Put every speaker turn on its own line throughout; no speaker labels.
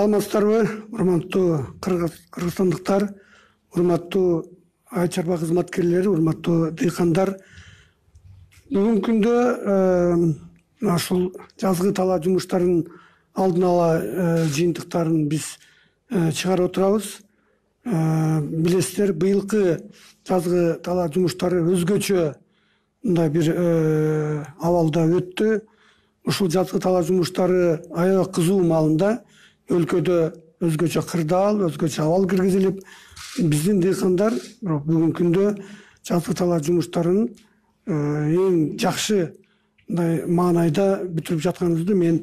саламатсыздарбы урматтуу кыргызстандыктар урматтуу ай чарба кызматкерлери урматтуу дыйкандар бүгүнкү күндө ушул жазгы талаа жумуштарынын алдын ала э, жыйынтыктарын биз э, чыгарып отурабыз э, билесиздер быйылкы жазгы талаа жумуштары өзгөчө мындай бир абалда өттү ушул жазгы талаа жумуштары аябай кызуу маалында өлкөдө өзгөчө кырдаал өзгөчө абал киргизилип биздин дыйкандар бүгүнкү күндө жалпы талаа жумуштарын э, эң жакшы мындай маанайда бүтүрүп жатканыбызды мен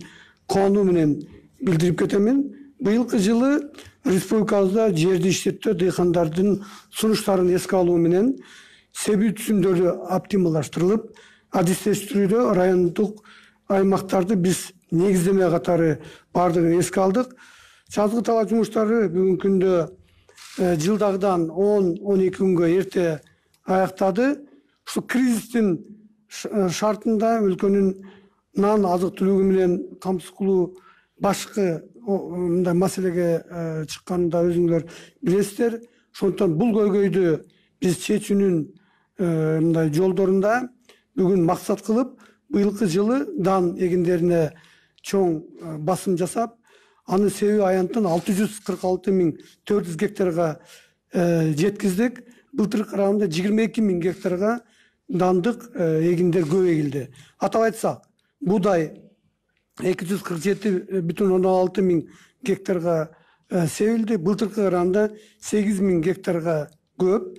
коону менен билдирип кетемин быйылкы жылы республикабызда жерди иштетүү дыйкандардын сунуштарын эске алуу менен себүү түсүмдөрү оптималдаштырылып адистештирүүдө райондук аймактарды биз негіздеме қатары бардығын еске алдық жазғы талаа жұмыстары бүгінгі күнде ә, жылдағыдан 10-12 күнге ерте аяқтады ушул кризистин шартында өлкөнүн нан азык түлүгү менен камсыз кылуу башкы мындай маселеге чыкканда өзүңүздөр билесиздер ошондуктан бул көйгөйдү биз чечүүнүн мындай жолдорунда бүгүн максат кылып быйылкы жылы дан эгиндерине чоң э, басым жасап аны себеби аянттан алты жүз кырк алты миң төрт жүз гектарга э, жеткиздик былтыр караганда жыйырма эки миң гектарга дандык эгиндер көп эгилди атап айтсак буудай эки жүз кырк жети бүтүн ондон алты миң гектарга себилди былтыркы караганда сегиз миң гектарга көп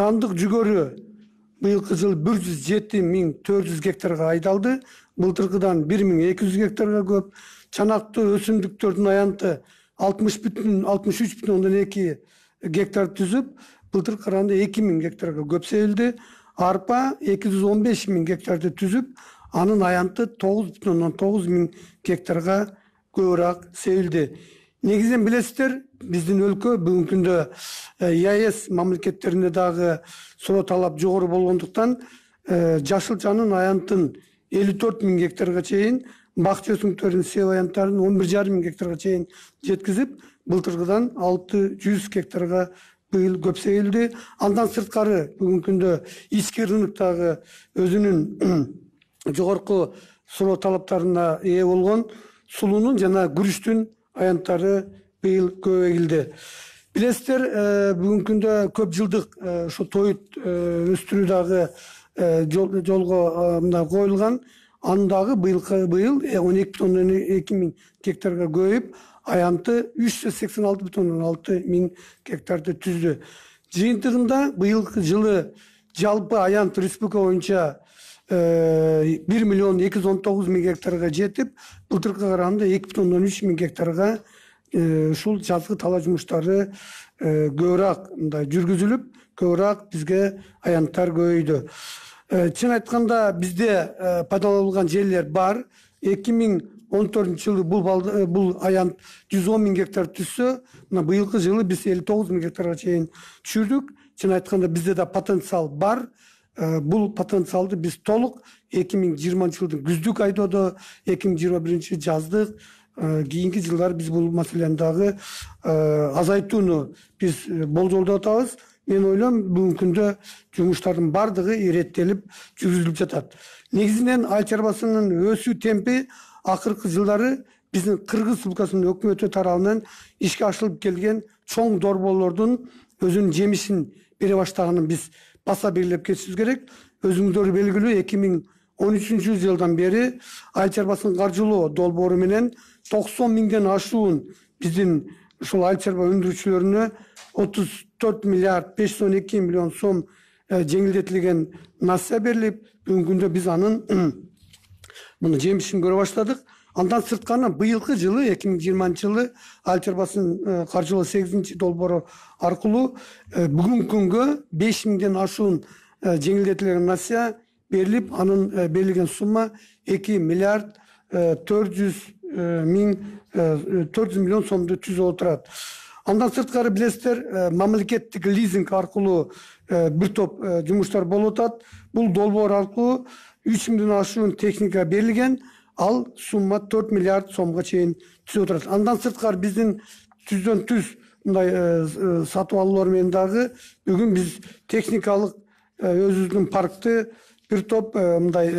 дандык жүгөрү быйылкы жылы бир жүз жети миң төрт жүз гектарга айдалды былтыркыдан бир миң эки жүз гектарга көп чанактуу өсүмдүктөрдүн аянты алтымыш бүтүн алтымыш үч бүтүн ондон эки гектар түзүп былтыр караганда эки миң гектарга көп себилди арпа эки жүз он беш миң гектарды түзүп анын аянты тогуз бүтүн ондон тогуз миң гектарга көбүрөөк себилди негізінен білесіздер біздің өлкө бүгінгі күнде еаэс мамлекеттерінде дағы сол талап жоғары болғандықтан ә, жанын аянтын елу төрт мың гектарға шейін төрін өсімдіктерінің сел аянттарын он бір жарым мың гектарға шейін жеткізіп былтырғыдан алты жүз гектарға биыл сейілді андан Сыртқары бүгінгі күндө ички рыноктагы өзүнүн жогорку суроо талаптарына ээ болгон сулуунун жана күрүчтүн аянттары быйыл көбөйгилди билесиздер бүгүнкү күндө көп жылдык ушул тоют өстүрүү дагы жолго мына коюлган анын дагы быйылкы быйыл он эки бүтүн ондон эки миң гектарга көбөйүп аянты үч жүз сексен алты бүтүн ондон алты миң гектарды түздү жыйынтыгында быйылкы жылы жалпы аянт республика боюнча бир миллион эки жүз он тогуз миң гектарга жетип былтыркыга караганда эки бүтүн ондон үч миң гектарга ушул жазгы талаа жумуштары көбүрөөк мындай жүргүзүлүп көбүрөөк бизге аянттар көбөйдү чын айтканда бизде пайдаланылган жерлер бар эки миң он төртүнчү жылы бул бул аянт жүз он миң гектар түшсө мына быйылкы жылы биз элүү тогуз миң гектарга чейин түшүрдүк чын айтканда бизде да потенциал бар ә, э, бұл потенциалды біз толық 2020 жылдың күздік айдоды 2021 жаздық кийинки жылдары биз бул маселени дагы э, азайтууну биз э, болжолдоп атабыз мен ойлойм бүгүнкү күндө жумуштардын баардыгы иреттелип жүргүзүлүп жатат негизинен ауыл чарбасынын өсүү темпи акыркы жылдары биздин кыргыз республикасынын өкмөтү тарабынан ишке ашылып келген чоң дорборлордун өзүнүн жемишин бере баштаганын биз PASA birlik keçizgerek özüңüzдөр белгилүү 2013 жылдан бери айтер басын каржылоо долбоору менен 90 миңден ашуун биздин ушул айтерба өндүрүүчүлөрүнө 34 миллиард 512 миллион сом жеңилдетилген насыя берилип бүгүнкү күндө биз анын муну жемишин көрө баштадык андан сырткары быйылкы жылы эки миң жыйырманчы жылы чарбасын э, каржылоо сегизинчи долбоору аркылуу э, бүгүнкү күнгө беш миңден ашуун э, жеңилдетилген насыя берилип анын берилген сумма эки миллиард төрт жүз миң төрт жүз миллион сомду түзүп отурат андан сырткары билесиздер мамлекеттик лизинг аркылуу бир топ жумуштар болуп атат бул долбоор аркылуу үч миңден ашуун техника берилген ал сумма төрт миллиард сомға чейін түсіп отырады андан сырткары биздин түздөн түз мындай э, э, сатып алуулар менен дагы бүгүн биз техникалык э, өзүбүздүн паркты бир топ мындай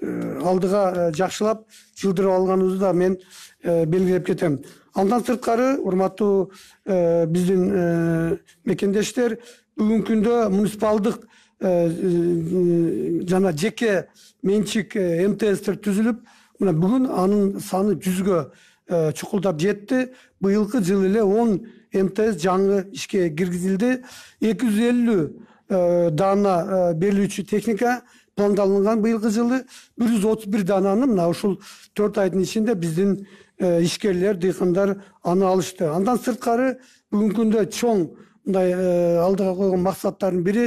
алдыга жакшылап жылдырып алганыбызды да мен белгилеп кетем андан сырткары урматтуу биздин мекендештер бүгүнкү күндө муниципалдык жана жеке менчик мтстер түзүлүп мына бүгүн анын саны жүзгө чукулдап жетти быйылкы жылы эле он мтс жаңы ишке киргизилди эки жүз элүү даана берилүүчү техника пландалынган быйылкы жылы бир жүз отуз бир даананы мына ушул төрт айдын ичинде биздин ишкерлер дыйкандар аны алышты андан сырткары бүгүнкү күндө чоң мындай алдыга койгон максаттардын бири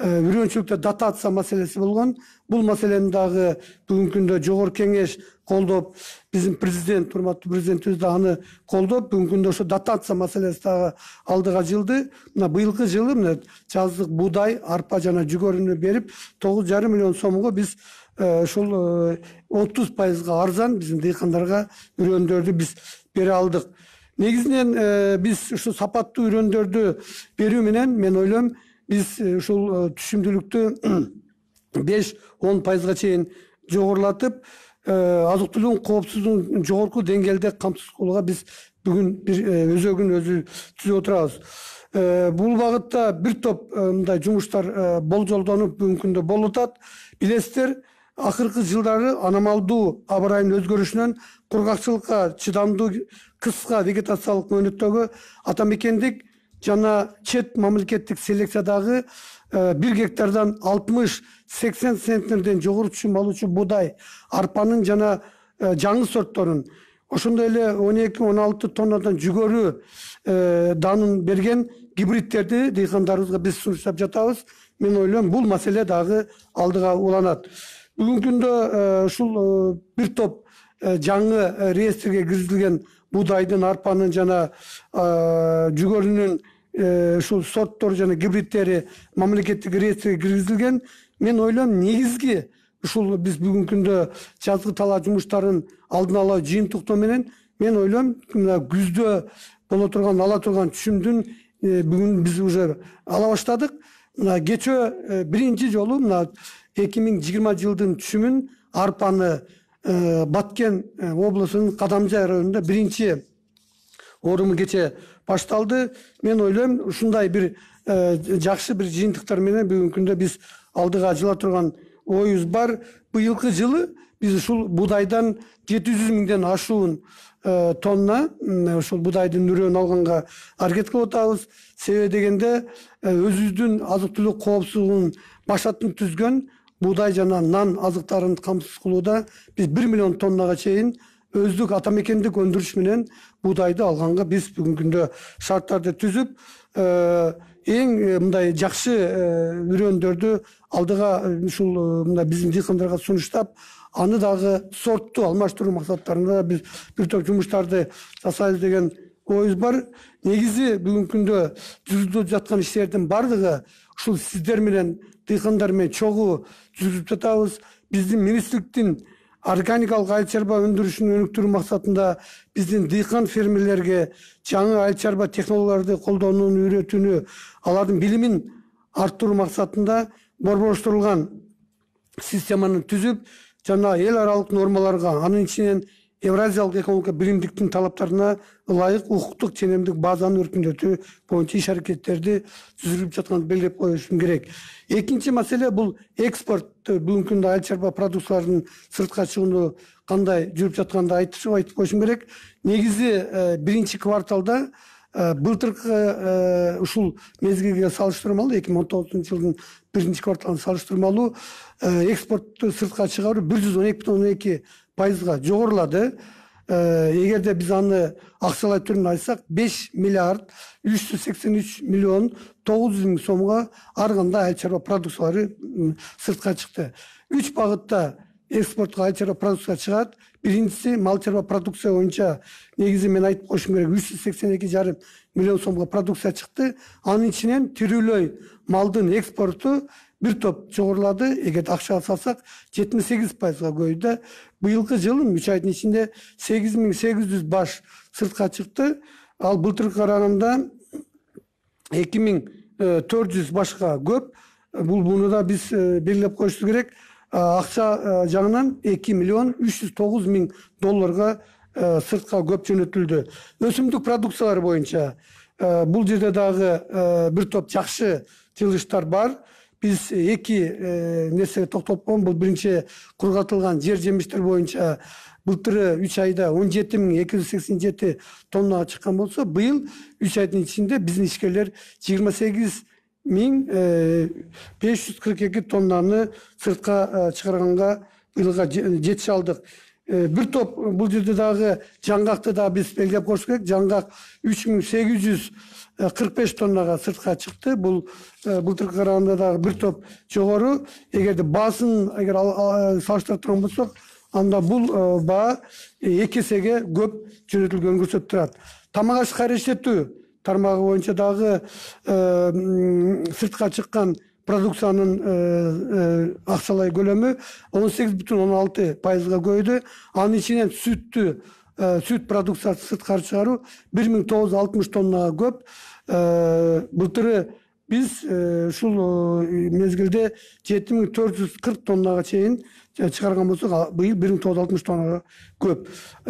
үйрөнчүлүктө дотация маселеси болгон бул маселени дагы бүгүнкү күндө жогорку кеңеш колдоп биздин президент урматтуу президентибиз да аны колдоп бүгүнкү күндө ошо дотация маселеси дагы алдыга жылды мына быйылкы жылы мына жаздык буудай арпа жана жүгөрүнү берип тогуз жарым миллион сомго биз ушул отуз пайызга арзан биздин дыйкандарга үрөндөрдү биз бере алдык негизинен биз ушу сапаттуу үрөндөрдү берүү менен мен ойлойм біз ушул түшүмдүүлүктү беш он пайызга чейин жогорулатып азык түлүк коопсуздугун жогорку деңгээлде камсыз кылууга биз бүгүн бир өзөгүн өзү түзүп отурабыз бул багытта бир топ мындай жумуштар болжолдонуп бүгүнкү күндө болуп атат билесиздер акыркы жылдары аномалдуу аба ырайынын өзгөрүшүнөн кургакчылыкка чыдамдуу кыска вегетациялык мөөнөттөгү ата мекендик жана чет мамлекеттик селекциядагы э, бир гектардан алтымыш сексен центнерден жогору түшүм алуучу буудай арпанын жана э, жаңы сортторун ошондой эле он эки он алты тоннадан жүгөрү э, данын берген гибридтерди дыйкандарыбызга биз сунуштап жатабыз мен ойлойм бул маселе дагы алдыга уланат бүгүнкү күндө ушул бир топ Жаңы реестрге кіргізілген будайдың арпаның жана ә, ушул сорттору жана гибридтери мамлекеттик реестрге киргизилген мен ойлойм негизги ушул биз бүгүнкү күндө жазгы талаа жумуштарын алдын ала жыйынтыктоо менен мен ойлойм мына күздө боло турган ала турган түшүмдүн бүгүн биз уже ала баштадык мына кечөө биринчи жолу мына эки миң жыйырма жылдын түшүмүн арпаны баткен облысының қадамжай районында бірінші орымы кеше башталды мен ойлойм ушундай бир жакшы бир жыйынтыктар менен бүгүнкү күндө биз алдыга жыла турган оюбуз бар быйылкы жылы биз ушул буудайдан жети жүз миңден ашуун тонна ушул буудайдын үрөөн алганга аракет кылып атабыз себеби дегенде өзүбүздүн азык түлүк коопсуздугун башатын түзгөн Бұдай жана нан азықтарын камсыз кылууда біз бир миллион тоннаға чейин өздік атамекендік мекендик өндүрүш менен буудайды алганга биз бүгүнкү күндө шарттарды түзүп эң мындай жакшы үрөндөрдү алдыга ушул мындай біздің дыйкандарга сунуштап аны дагы сортту алмаштыруу мақсаттарында біз бір топ жумуштарды жасайбыз деген оюбуз бар негізі бүгінгі күндө жүргізіліп жатқан иштердин баардыгы ушул сиздер менен дыйкандармен чогуу жүргүзүп жатабыз биздин министрликтин органикалык айыл чарба өндүрүшүн өнүктүрүү максатында биздин дыйкан фермерлерге жаңы айыл чарба технологияларды колдонууну үйрөтүүнү алардын билимин арттыруу максатында борборлоштурулган системаны түзүп жана эл аралык нормаларга анын ичинен еуразиялық экономика білімдіктің талаптарына лайық құқықтық сенімдік базаны өркендету бойынша іс әрекеттерді жүргізіліп жатқанын белгілеп үшін керек екінші мәселе бұл экспорт бүгінгі күнде айыл шаруа продукцияларының сыртқа шығуы қандай жүріп жатқанын айтып айтып керек негізі ә, э, бірінші кварталда ә, э, былтырғы ә, э, ұшыл мезгілге салыстырмалы 2019 жылдың бірінші кварталын салыстырмалы ә, экспортты сыртқа шығару бір жүз он екі бүтін оннан екі пайызға жоғарылады ә, егер де біз аны ақшалай түрін айтсақ 5 миллиард 383 миллион 900 мың сомға арғында ауыл шаруа продукциялары сыртқа шықты үш бағытта экспортқа ауыл шаруа продукция шығады биринчиси мал чарба продукция боюнча негизи мен айтып коюшум керек үч жүз сексен эки жарым миллион сомго продукция чыкты анын ичинен тирүүлөй малдын экспорту бір топ жоғарылады егер ақша салсақ жетпіс сегіз пайызға көбейді биылғы жылы үш айдың ішінде сегіз мың сегіз жүз баш сыртқа шықты ал былтыр қарағанда екі мың төрт жүз башқа көп бұл бұны да біз белгілеп коюшубуз керек ақша жағынан 2 миллион тогуз мың долларға сыртқа көп жөнелтілді өсімдік продукциялар бойынша бұл жерде дағы бір топ жақсы жылыштар бар біз екі ә, нәрсеге тоқталып бұл бірінші құрғатылған жер жемістер бойынша былтыры үш айда он жеті мың екі жүз сексен жеті шыққан болса биыл үш айдың ішінде біздің ішкерлер жиырма сегіз мың бес жүз қырық екі тоннаны сыртқа ә, шығарғанға биылға жетіше алдық бір топ бұл жерде дағы жаңғақты да біз белгілеп қойыш керек жаңғақ үш жүз беш тоннаға сыртқа шықты бұл былтырғы қарағанда дағы бір топ жоғары егер де басын егер турган болсақ анда бұл баа екі есеге көп жөнелтілгенін көрсетіп тұрады тамақ ашық тармағы бойынша дағы сыртқа шыққан продукцияның ақшалай көлемі алты пайызға көйді анын ішінен сүттү сүт продукциясы сырткары чыгаруу бир миң тогуз жүз алтымыш тоннага көп былтыры биз ушул мезгилде жети миң төрт жүз кырк тоннага чейин чыгарган болсок быйыл бир миң тогуз жүз алтымыш тоннага көп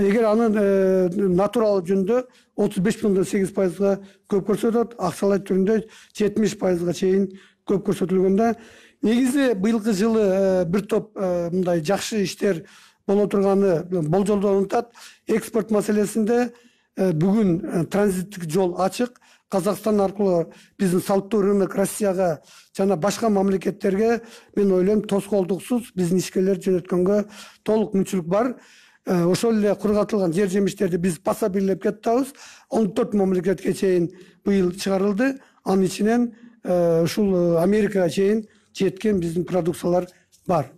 эгер аны натуралдуу жөндө отуз беш бүтүн ондон сегиз пайызга көп көрсөтөт акчалай түрүндө жетимиш пайызга чейин көп көрсөтүлгөн да негизи быйылкы жылы э, бир топ э, мындай жакшы иштер боло турганы болжолдонутат экспорт маселесинде э, бүгүн транзиттик жол ачык казакстан аркылуу биздин салттуу рынок россияга жана башка мамлекеттерге мен ойлойм тоскоолдуксуз биздин ишкерлер жөнөткөнгө толук мүмкүнчүлүк бар ошол эле кургатылган жер жемиштерди биз пособийлеп кетип атабыз он төрт мамлекетке чейин быйыл чыгарылды анын ичинен Э, ушул э, америкага чейин жеткен биздин продукциялар бар